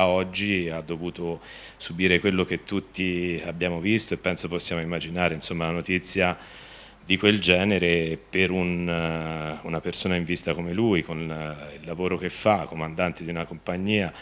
a oggi ha dovuto subire quello che tutti abbiamo visto e penso possiamo immaginare, insomma una notizia di quel genere per un, eh, una persona in vista come lui, con eh, il lavoro che fa, comandante di una compagnia,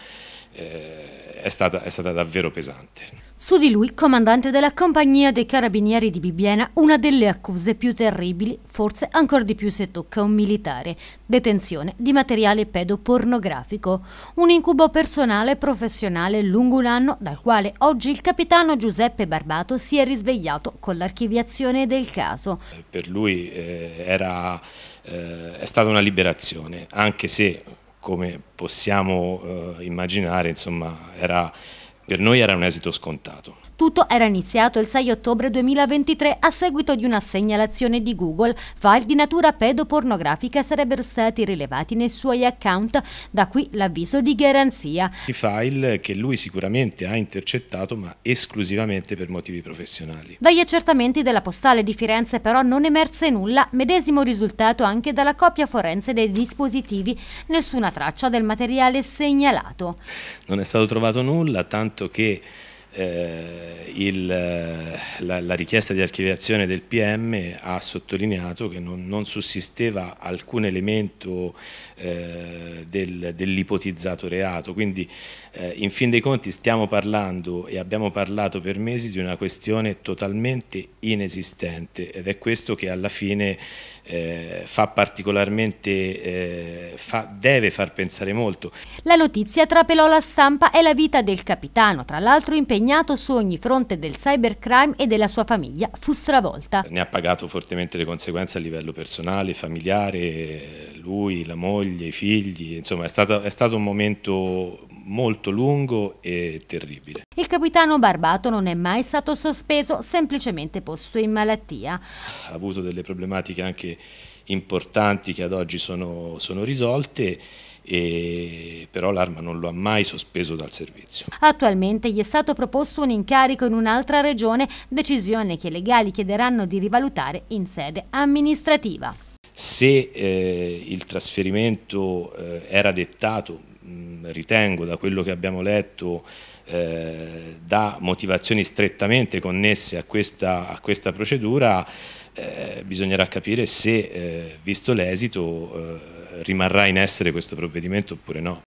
eh, è stata, è stata davvero pesante. Su di lui, comandante della compagnia dei carabinieri di Bibbiena, una delle accuse più terribili, forse ancora di più se tocca un militare, detenzione di materiale pedopornografico, un incubo personale e professionale lungo un anno dal quale oggi il capitano Giuseppe Barbato si è risvegliato con l'archiviazione del caso. Per lui eh, era, eh, è stata una liberazione, anche se come possiamo eh, immaginare insomma, era per noi era un esito scontato. Tutto era iniziato il 6 ottobre 2023 a seguito di una segnalazione di Google. File di natura pedopornografica sarebbero stati rilevati nei suoi account, da qui l'avviso di garanzia. I file che lui sicuramente ha intercettato ma esclusivamente per motivi professionali. Dagli accertamenti della postale di Firenze però non emerse nulla, medesimo risultato anche dalla copia forense dei dispositivi, nessuna traccia del materiale segnalato. Non è stato trovato nulla, tanto fatto che eh, il, la, la, richiesta di archiviazione del PM ha sottolineato che non, non sussisteva alcun elemento eh, del, dell'ipotizzato reato. Quindi eh, in fin dei conti stiamo parlando e abbiamo parlato per mesi di una questione totalmente inesistente ed è questo che alla fine eh, fa particolarmente, eh, fa, deve far pensare molto. La notizia trapelò la stampa e la vita del capitano, tra l'altro impegnato su ogni fronte del cybercrime e della sua famiglia, fu stravolta. Ne ha pagato fortemente le conseguenze a livello personale, familiare, lui, la moglie, i figli, insomma è stato, è stato un momento molto lungo e terribile. Il capitano Barbato non è mai stato sospeso, semplicemente posto in malattia. Ha avuto delle problematiche anche importanti che ad oggi sono, sono risolte e però l'Arma non lo ha mai sospeso dal servizio. Attualmente gli è stato proposto un incarico in un'altra regione, decisione che i legali chiederanno di rivalutare in sede amministrativa. Se eh, il trasferimento eh, era dettato, mh, mm, ritengo da quello che abbiamo letto, eh, da motivazioni strettamente connesse a questa, a questa procedura, eh, bisognerà capire se, eh, visto l'esito, eh, rimarrà in essere questo provvedimento oppure no.